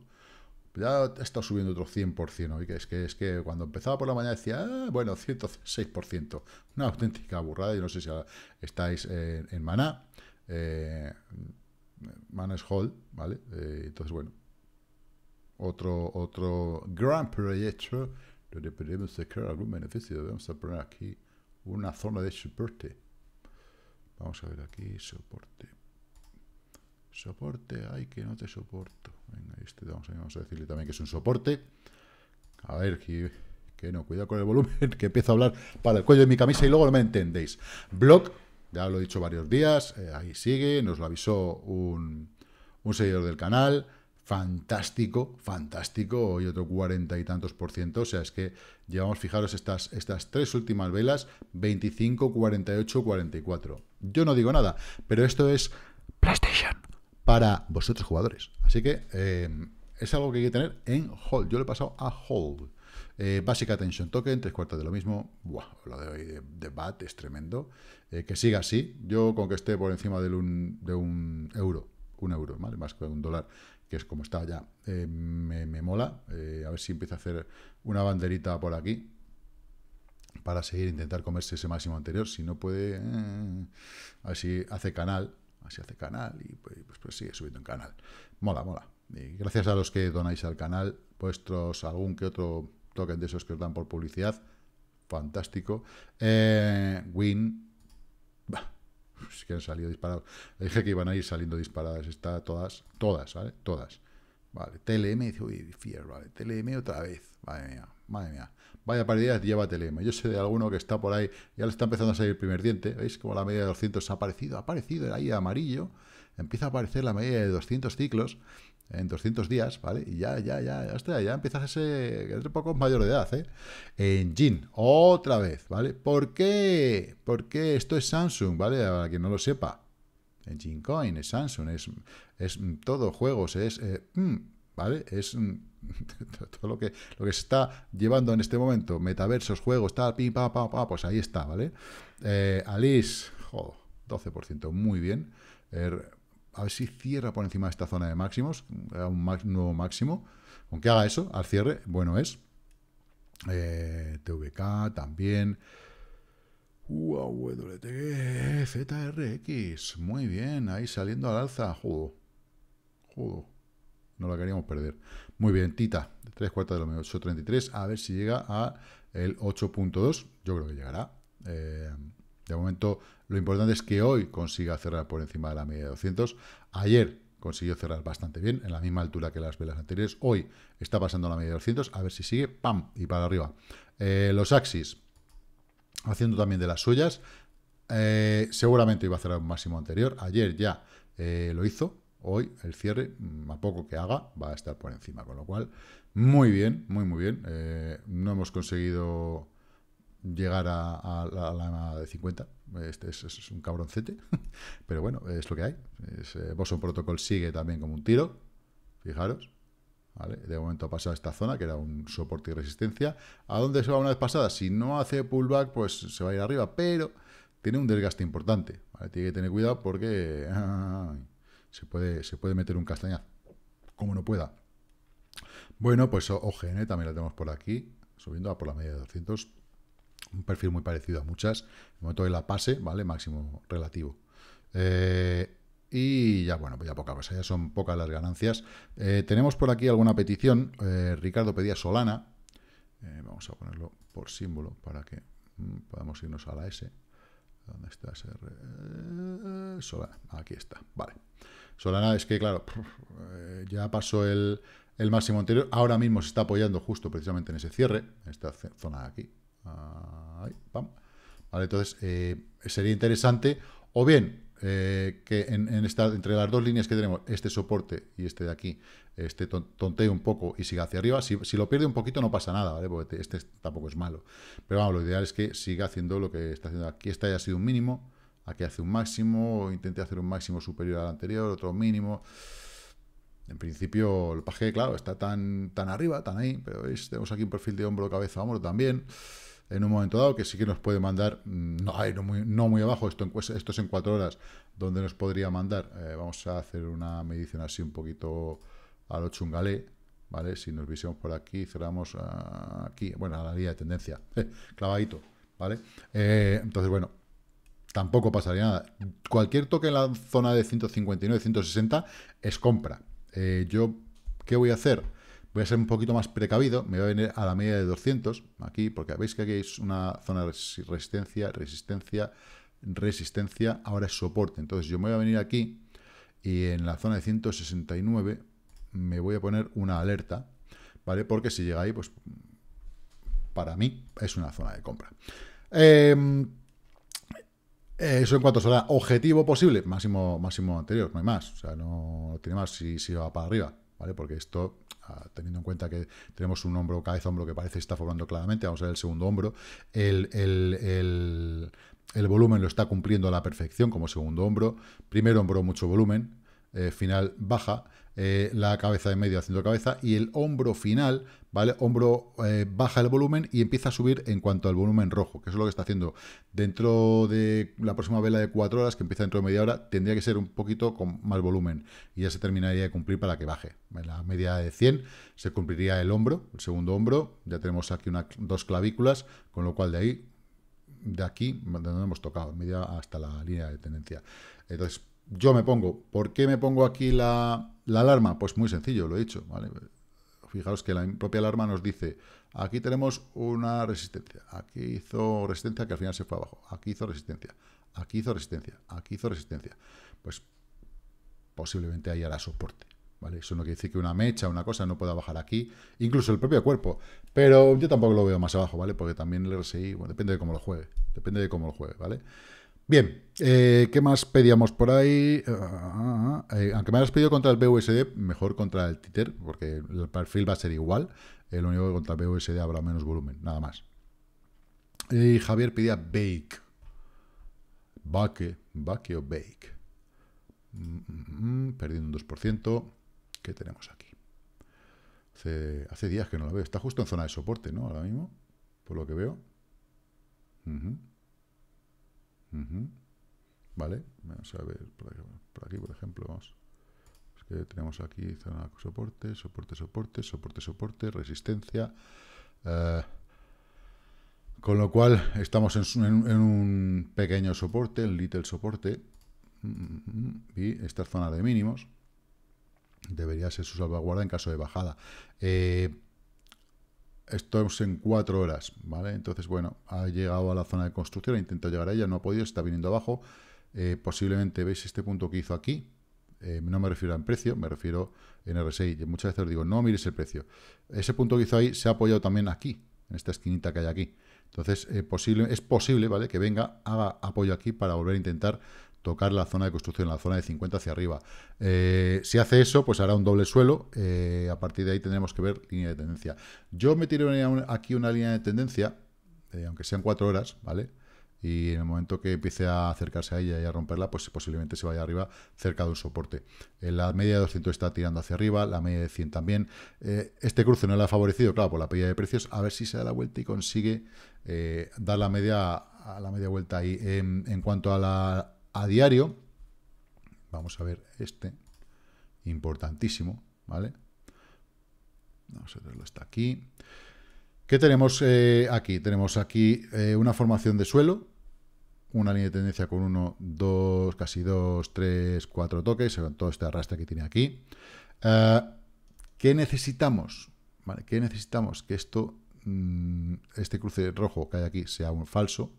[SPEAKER 1] Ya está subiendo otro 100% hoy, que es que, es que cuando empezaba por la mañana decía, ah, bueno, 106%. Una auténtica burrada, yo no sé si estáis en, Mana. Eh, Maná, es hold, ¿vale? Eh, entonces, bueno, otro, otro gran proyecto donde podemos sacar algún beneficio. Vamos a poner aquí una zona de soporte. Vamos a ver aquí, soporte. Soporte, ay, que no te soporto. Venga, este vamos a, decirle también que es un soporte. A ver, que, no, cuidado con el volumen, que empiezo a hablar para el cuello de mi camisa y luego no me entendéis. Blog, ya lo he dicho varios días, eh, ahí sigue, nos lo avisó un, un seguidor del canal fantástico, fantástico, hoy otro cuarenta y tantos por ciento. O sea, es que llevamos, fijaros, estas, estas tres últimas velas, 25, 48, 44. Yo no digo nada, pero esto es PlayStation para vosotros jugadores. Así que eh, es algo que hay que tener en hold. Yo lo he pasado a hold. Eh, básica Basic Attention Token, tres cuartas de lo mismo. Buah, lo de hoy de, BAT es tremendo. Eh, que siga así. Yo con que esté por encima del de un euro. Un euro, ¿vale? Más que un dólar que es como está ya, eh, me, mola. Eh, a ver si empieza a hacer una banderita por aquí para seguir intentar comerse ese máximo anterior. Si no puede, eh, a ver si hace canal, así hace canal y pues, pues, pues, sigue subiendo en canal. Mola, mola. Y gracias a los que donáis al canal, vuestros algún que otro token de esos que os dan por publicidad, fantástico. Win, si pues, que han salido disparados. dije que iban a ir saliendo disparadas. Está todas, todas, ¿vale? Todas. Vale, TLM, dice, uy, Fier, vale, TLM otra vez. Madre mía, madre mía. Vaya paridad lleva TLM. Yo sé de alguno que está por ahí, ya le está empezando a salir el primer diente. ¿Veis? Como la media de 200 ha aparecido, ha aparecido ahí amarillo. Empieza a aparecer la media de 200 ciclos en 200 días, ¿vale? Y ya, ya, ya, hostia, ya empiezas a Es un poco mayor de edad, ¿eh? En Jin, otra vez, ¿vale? ¿Por qué? Porque esto es Samsung, ¿vale? Para quien no lo sepa. En Jin Coin, es Samsung, es, es todo juegos, es... Eh, mm, ¿Vale? Es mm, todo lo que, lo que se está llevando en este momento, metaversos, juegos, tal, pim, pa, pa, pa, pues ahí está, ¿vale? Eh, Alice, joder, 12%, muy bien. Er, a ver si cierra por encima de esta zona de máximos, un nuevo máximo. Aunque haga eso, al cierre, bueno es. Eh, TVK también. ZRX, muy bien, ahí saliendo al alza, judo. Judo. No la queríamos perder. Muy bien, Tita, tres cuartas de lo 8.33, a ver si llega a el 8.2, yo creo que llegará. Eh, de momento, lo importante es que hoy consiga cerrar por encima de la media de 200. Ayer consiguió cerrar bastante bien, en la misma altura que las velas anteriores. Hoy está pasando la media de 200, a ver si sigue, ¡pam! y para arriba. Eh, los Axis, haciendo también de las suyas. Eh, seguramente iba a cerrar un máximo anterior. Ayer ya eh, lo hizo. Hoy el cierre, mm, a poco que haga, va a estar por encima. Con lo cual, muy bien, muy, muy bien. no hemos conseguido llegar a, la lana la, de 50. Este es, un cabroncete, pero bueno, es lo que hay. Eh, Boson Protocol sigue también como un tiro, fijaros. De momento ha pasado esta zona, que era un soporte y resistencia. ¿A dónde se va una vez pasada? Si no hace pullback, pues se va a ir arriba, pero tiene un desgaste importante. Tiene que tener cuidado porque se, puede, se puede meter un castañazo, como no pueda. Bueno, pues OGN también la tenemos por aquí, subiendo a por la media de 200 un perfil muy parecido a muchas, en el momento de la pase, ¿vale? Máximo relativo. Eh, y ya, bueno, pues ya poca cosa, ya son pocas las ganancias. Eh, tenemos por aquí alguna petición. Eh, Ricardo pedía Solana. vamos a ponerlo por símbolo para que mm, podamos irnos a la S. ¿Dónde está SR? Solana, aquí está, vale. Solana es que, claro, ya pasó el, el máximo anterior. Ahora mismo se está apoyando justo precisamente en ese cierre, en esta zona de aquí, Ahí, pam. Vale, entonces eh, sería interesante, o bien eh, que en, entre las dos líneas que tenemos, este soporte y este de aquí, este tontee un poco y siga hacia arriba. Si, lo pierde un poquito no pasa nada, ¿vale? Porque este tampoco es malo. Pero vamos, lo ideal es que siga haciendo lo que está haciendo. Aquí este haya sido un mínimo, aquí hace un máximo, intente hacer un máximo superior al anterior, otro mínimo. En principio, el paje, claro, está tan, tan arriba, tan ahí, pero veis, tenemos aquí un perfil de hombro, cabeza, hombro también en un momento dado, que sí que nos puede mandar, mm, no, muy, abajo, esto, es en cuatro horas, donde nos podría mandar. Eh, vamos a hacer una medición así un poquito a lo chungalé, ¿vale? Si nos visemos por aquí, cerramos ah, aquí, bueno, a la línea de tendencia, clavadito, ¿vale? Eh, entonces, bueno, tampoco pasaría nada. Cualquier toque en la zona de 159, 160 es compra. Eh, yo, ¿qué voy a hacer? Voy a ser un poquito más precavido, me voy a venir a la media de 200, aquí, porque veis que aquí es una zona de resistencia, resistencia, resistencia, ahora es soporte. Entonces yo me voy a venir aquí y en la zona de 169 me voy a poner una alerta, ¿vale? Porque si llega ahí, pues para mí es una zona de compra. Em, eso en cuanto será objetivo posible, máximo, máximo anterior, no hay más, o sea, no tiene más si, si va para arriba. Porque esto, ah, teniendo en cuenta que tenemos un hombro, cabeza hombro que parece que está formando claramente, vamos a ver el segundo hombro, el, volumen lo está cumpliendo a la perfección como segundo hombro, primer hombro mucho volumen, eh, final baja, eh, la cabeza de medio haciendo cabeza y el hombro final, ¿vale? Hombro eh, baja el volumen y empieza a subir en cuanto al volumen rojo, que es lo que está haciendo. Dentro de la próxima vela de 4 horas, que empieza dentro de media hora, tendría que ser un poquito con más volumen y ya se terminaría de cumplir para que baje. En la media de 100 se cumpliría el hombro, el segundo hombro, ya tenemos aquí una, dos clavículas, con lo cual de ahí, de aquí, donde hemos tocado, media hasta la línea de tendencia. Entonces, yo me pongo, ¿por qué me pongo aquí la la alarma, pues muy sencillo, lo he dicho, ¿vale? Fijaros que la propia alarma nos dice, aquí tenemos una resistencia, aquí hizo resistencia que al final se fue abajo, aquí hizo resistencia, aquí hizo resistencia, aquí hizo resistencia. Pues posiblemente ahí hará soporte, ¿vale? Eso no quiere decir que una mecha, una cosa, no pueda bajar aquí, incluso el propio cuerpo, pero yo tampoco lo veo más abajo, ¿vale? Porque también el RSI, bueno, depende de cómo lo juegue, depende de cómo lo juegue, ¿vale? vale Bien, eh, ¿qué más pedíamos por ahí? Ah, ah, ah, eh, aunque me hayas pedido contra el BUSD, mejor contra el Tether, porque el perfil va a ser igual. El eh, único que contra el BUSD habrá menos volumen, nada más. Y Javier pedía Bake. Bake, Bake o Bake. Mm, mm, mm, perdiendo un 2%. ¿Qué tenemos aquí? Hace, días que no lo veo. Está justo en zona de soporte, ¿no? Ahora mismo, por lo que veo. ¿Vale? Vamos a ver, por aquí, por, ejemplo, que tenemos aquí zona de soporte, soporte, soporte, soporte, soporte, resistencia. Eh, con lo cual, estamos en, un pequeño soporte, el little soporte. Y esta zona de mínimos debería ser su salvaguarda en caso de bajada. Eh, estamos en cuatro horas, ¿vale? Entonces, bueno, ha llegado a la zona de construcción, ha intentado llegar a ella, no ha podido, está viniendo abajo. Eh, posiblemente veis este punto que hizo aquí. Eh, no me refiero en precio, me refiero en r Y muchas veces os digo, no mires el precio. Ese punto que hizo ahí se ha apoyado también aquí, en esta esquinita que hay aquí. Entonces, eh, posible, es posible, ¿vale? Que venga, haga apoyo aquí para volver a intentar tocar la zona de construcción, la zona de 50 hacia arriba. Eh, si hace eso, pues hará un doble suelo. Eh, a partir de ahí tendremos que ver línea de tendencia. Yo me tiro aquí una línea de tendencia, eh, aunque sean cuatro horas, ¿vale? Y en el momento que empiece a acercarse a ella y a romperla, pues posiblemente se vaya arriba cerca de un soporte. la media de 200 está tirando hacia arriba, la media de 100 también. este cruce no le ha favorecido, claro, por la pérdida de precios. A ver si se da la vuelta y consigue dar la media la media vuelta ahí. en cuanto a la a diario. Vamos a ver este, importantísimo, ¿vale? Vamos a verlo hasta aquí. ¿Qué tenemos eh, aquí? Tenemos aquí eh, una formación de suelo, una línea de tendencia con uno, dos, casi dos, tres, cuatro toques, todo este arrastre que tiene aquí. Eh, ¿Qué necesitamos? ¿Qué necesitamos? Que esto, mm, este cruce rojo que hay aquí sea un falso,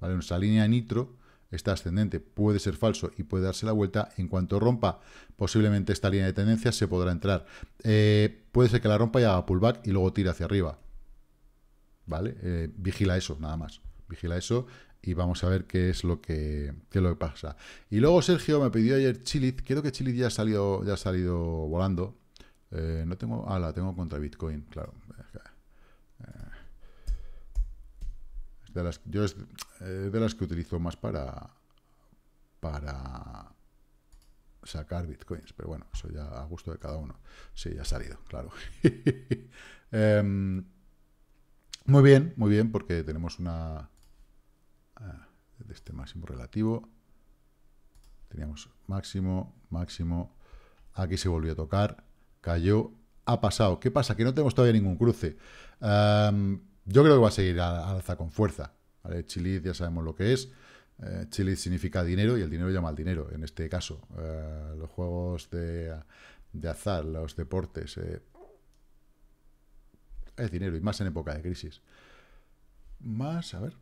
[SPEAKER 1] ¿vale? nuestra línea nitro está ascendente, puede ser falso y puede darse la vuelta. En cuanto rompa posiblemente esta línea de tendencia, se podrá entrar. Eh, puede ser que la rompa y haga pullback y luego tire hacia arriba. ¿Vale? Eh, vigila eso, nada más. Vigila eso y vamos a ver qué es lo que, lo que pasa. Y luego Sergio me pidió ayer chile Creo que chile ya ha salido, ya ha salido volando. Eh, no tengo... Ah, la tengo contra Bitcoin, claro. De las, yo es eh, de las que utilizo más para, para sacar bitcoins, pero bueno, eso ya a gusto de cada uno. Sí, ya ha salido, claro. Em, muy bien, muy bien, porque tenemos una... Ah, de este máximo relativo. Teníamos máximo, máximo. Aquí se volvió a tocar, cayó, ha pasado. ¿Qué pasa? Que no tenemos todavía ningún cruce. Em, yo creo que va a seguir al alza con fuerza. Chile ya sabemos lo que es. Eh, Chile significa dinero y el dinero llama al dinero, en este caso. Eh, los juegos de, azar, los deportes. Eh, es dinero y más en época de crisis. Más, a ver.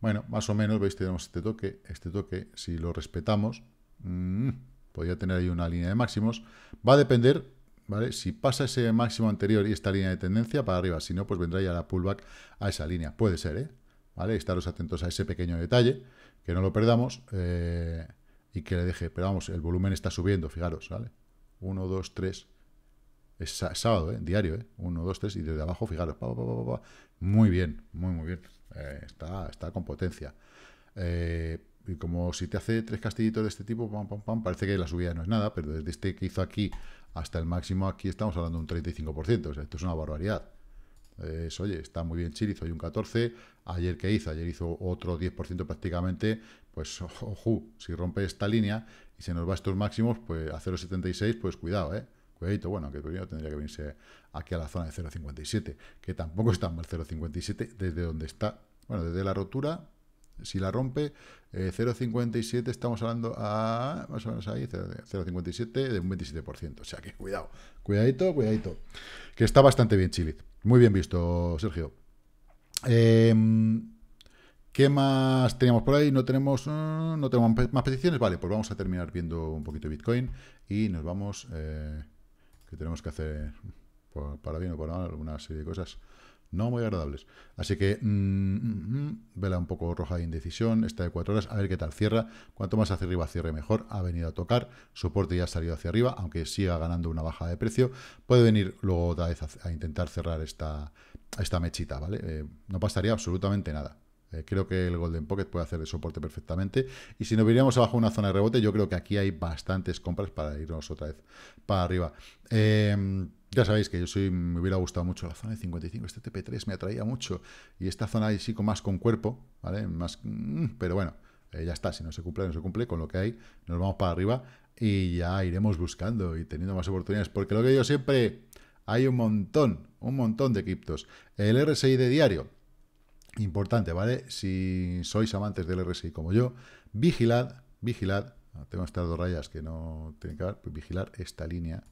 [SPEAKER 1] Bueno, más o menos, veis, tenemos este toque. Este toque, si lo respetamos, mm podría tener ahí una línea de máximos. Va a depender, ¿vale? Si pasa ese máximo anterior y esta línea de tendencia para arriba, si no, pues vendrá ya la pullback a esa línea. Puede ser, ¿eh? ¿Vale? Estaros atentos a ese pequeño detalle, que no lo perdamos eh, y que le deje. Pero vamos, el volumen está subiendo, fijaros, ¿vale? 1, 2, 3, es sábado, ¿eh? diario, ¿eh? 1, 2, 3 y desde abajo, fijaros, muy bien, muy, muy bien, eh, está, está con potencia. Eh, y como si te hace tres castillitos de este tipo, parece que la subida no es nada, pero desde este que hizo aquí hasta el máximo, aquí estamos hablando de un 35%, esto es una barbaridad. oye, está muy bien Chile, hizo hoy un 14, ayer que hizo, ayer hizo otro 10% prácticamente, pues ojo, si rompe esta línea y se nos va estos máximos, pues a 0,76, pues cuidado, ¿eh? Cuidadito, bueno, que primero tendría que venirse aquí a la zona de 0,57, que tampoco está mal 0,57 desde donde está, bueno, desde la rotura si la rompe, 0,57 eh, estamos hablando a ah, más o menos ahí, 0,57 de un 27%. O sea que cuidado, cuidadito, cuidadito. Que está bastante bien Chile. Muy bien visto, Sergio. Em, ¿Qué más teníamos por ahí? No tenemos, mm, no tenemos más peticiones. Vale, pues vamos a terminar viendo un poquito Bitcoin y nos vamos. Eh, que tenemos que hacer para bien o para mal alguna serie de cosas no muy agradables. Así que mm, mm, mm, vela un poco roja de indecisión, esta de 4 horas, a ver qué tal cierra. Cuanto más hacia arriba cierre mejor, ha venido a tocar, soporte ya ha salido hacia arriba, aunque siga ganando una baja de precio, puede venir luego otra vez a, intentar cerrar esta, esta mechita, ¿vale? Eh, no pasaría absolutamente nada. Eh, creo que el Golden Pocket puede hacer el soporte perfectamente. Y si nos viríamos abajo una zona de rebote, yo creo que aquí hay bastantes compras para irnos otra vez para arriba. Eh, ya sabéis que yo soy, me hubiera gustado mucho la zona de 55, este TP3 me atraía mucho, y esta zona ahí sí con más con cuerpo, ¿vale? Más, mm, pero bueno, eh, ya está, si no se cumple, no se cumple, con lo que hay, nos vamos para arriba y ya iremos buscando y teniendo más oportunidades, porque lo que yo siempre, hay un montón, un montón de criptos. El RSI de diario, importante, ¿vale? Si sois amantes del RSI como yo, vigilad, vigilad, tengo estas dos rayas que no tienen que haber, pues vigilar esta línea,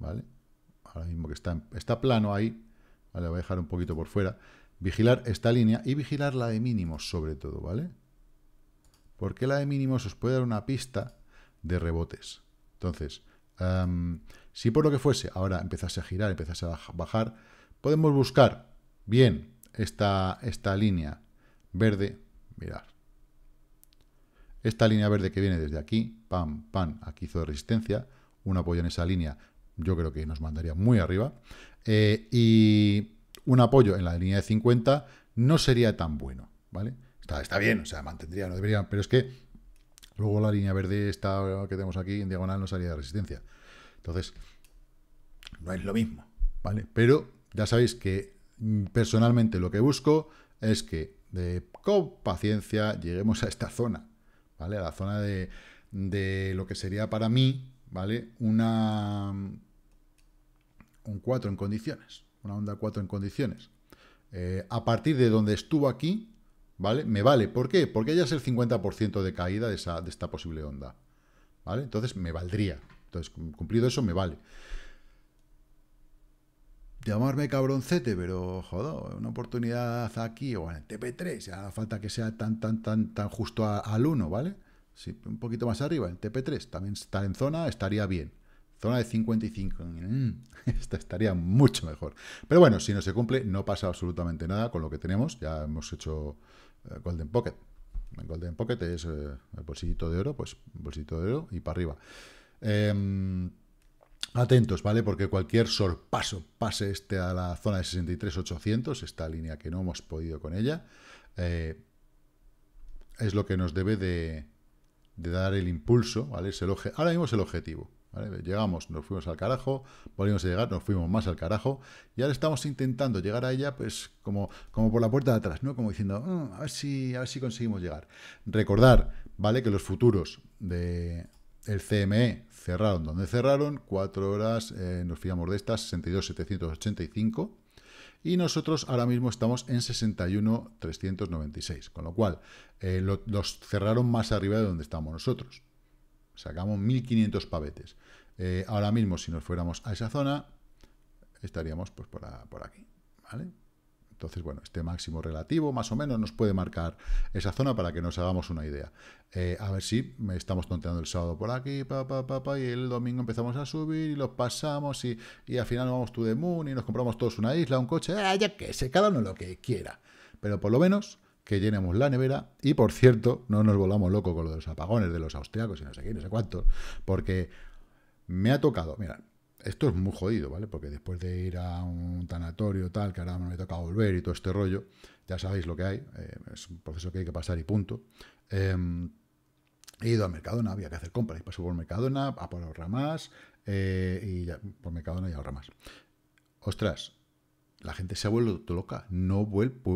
[SPEAKER 1] ¿vale? ahora mismo que está, plano ahí, le voy a dejar un poquito por fuera. Vigilar esta línea y vigilar la de mínimos sobre todo, ¿vale? Porque la de mínimos os puede dar una pista de rebotes. Entonces, si por lo que fuese ahora empezase a girar, empezase a bajar, podemos buscar bien esta, esta línea verde, Mirar esta línea verde que viene desde aquí, pam, pam, aquí hizo resistencia, un apoyo en esa línea yo creo que nos mandaría muy arriba. Eh, y un apoyo en la línea de 50 no sería tan bueno, ¿vale? Está, bien, o sea, mantendría, no debería, pero es que luego la línea verde está, que tenemos aquí en diagonal no sería de resistencia. Entonces, no es lo mismo, ¿vale? Pero ya sabéis que mm, personalmente lo que busco es que con paciencia lleguemos a esta zona, ¿vale? A la zona de, de lo que sería para mí, ¿vale? Una un 4 en condiciones, una onda 4 en condiciones. Eh, a partir de donde estuvo aquí, ¿vale? Me vale. ¿Por qué? Porque ya es el 50% de caída de, esa, de esta posible onda. ¿Vale? Entonces me valdría. Entonces, cumplido eso, me vale. Llamarme cabroncete, pero joder, una oportunidad aquí o en el TP3, ya falta que sea tan, tan, tan, tan justo al 1, ¿vale? Si un poquito más arriba, el TP3, también estar en zona estaría bien. Zona de 55. Mm, esta estaría mucho mejor. Pero bueno, si no se cumple, no pasa absolutamente nada con lo que tenemos. Ya hemos hecho eh, Golden Pocket. Golden Pocket es eh, el bolsillo de oro, pues bolsito de oro y para arriba. Em, atentos, ¿vale? Porque cualquier sorpaso pase este a la zona de 63.800, esta línea que no hemos podido con ella, eh, es lo que nos debe de, dar el impulso, ¿vale? Es el ahora mismo es el objetivo. Llegamos, nos fuimos al carajo, volvimos a llegar, nos fuimos más al carajo, y ahora estamos intentando llegar a ella, pues como, como por la puerta de atrás, ¿no? Como diciendo, mm, a, ver si, conseguimos llegar. Recordar, ¿vale? Que los futuros de, CME cerraron donde cerraron, cuatro horas eh, nos fijamos de estas, 62,785. Y nosotros ahora mismo estamos en 61,396, con lo cual eh, los cerraron más arriba de donde estamos nosotros. Sacamos 1.500 pavetes. Eh, ahora mismo, si nos fuéramos a esa zona, estaríamos pues, por, aquí. ¿vale? Entonces, bueno, este máximo relativo más o menos nos puede marcar esa zona para que nos hagamos una idea. Eh, a ver si estamos tonteando el sábado por aquí, pa, pa, y el domingo empezamos a subir y los pasamos y, al final vamos to the moon y nos compramos todos una isla, un coche, ah, ya que se, cada uno lo que quiera. Pero por lo menos que llenemos la nevera. Y por cierto, no nos volvamos locos con lo de los apagones de los austriacos y no sé qué, no sé cuántos, porque me ha tocado, mira, esto es muy jodido, ¿vale? Porque después de ir a un tanatorio tal, que ahora me toca volver y todo este rollo, ya sabéis lo que hay, eh, es un proceso que hay que pasar y punto. Em, he ido a Mercadona, había que hacer compras, y paso por Mercadona, a por ahorra eh, y ya, por Mercadona y ahorrar Ostras, la gente se ha vuelto loca, no,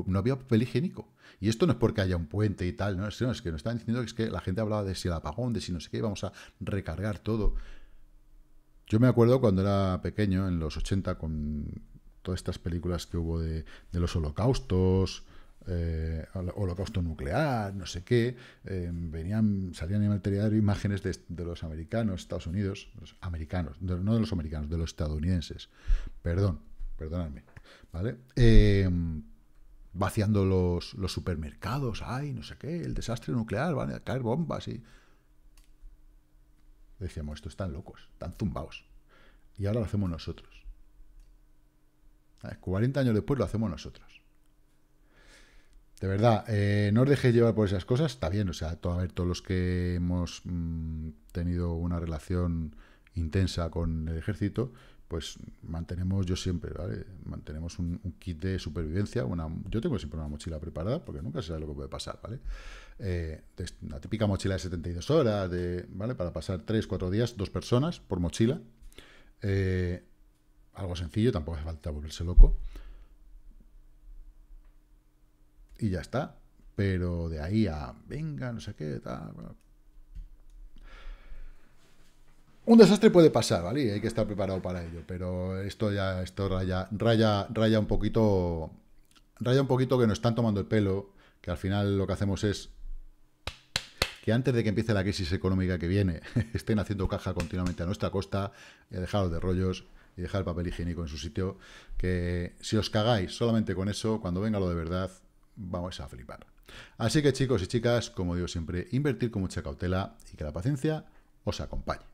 [SPEAKER 1] no había papel higiénico. Y esto no es porque haya un puente y tal, ¿no? Sino es que nos están diciendo que, es que la gente hablaba de si el apagón, de si no sé qué, vamos a recargar todo. Yo me acuerdo cuando era pequeño, en los 80, con todas estas películas que hubo de, los holocaustos, eh, holocausto nuclear, no sé qué, em, venían, salían en el telediario imágenes de, los americanos, Estados Unidos, los americanos, no de los americanos, de los estadounidenses, perdón, perdonadme, ¿vale? Em, vaciando los, supermercados, ay, no sé qué, el desastre nuclear, van a caer bombas y... Decíamos, estos están locos, están zumbados. Y ahora lo hacemos nosotros. 40 años después lo hacemos nosotros. De verdad, eh, no os dejéis llevar por esas cosas, está bien, o sea, a ver, todos los que hemos mm, tenido una relación intensa con el ejército, pues mantenemos, yo siempre, ¿vale? Mantenemos un, kit de supervivencia. Una, yo tengo siempre una mochila preparada porque nunca se sabe lo que puede pasar, ¿vale? una eh, la típica mochila de 72 horas, de, ¿vale? Para pasar 3, 4 días, dos personas por mochila. Eh, algo sencillo, tampoco hace falta volverse loco. Y ya está. Pero de ahí a, venga, no sé qué, tal, un desastre puede pasar, ¿vale? Y hay que estar preparado para ello, pero esto ya, esto raya, raya, raya un poquito, raya un poquito que nos están tomando el pelo, que al final lo que hacemos es que antes de que empiece la crisis económica que viene, estén haciendo caja continuamente a nuestra costa, y dejaros de rollos y dejar el papel higiénico en su sitio, que si os cagáis solamente con eso, cuando venga lo de verdad, vamos a flipar. Así que chicos y chicas, como digo siempre, invertir con mucha cautela y que la paciencia os acompañe.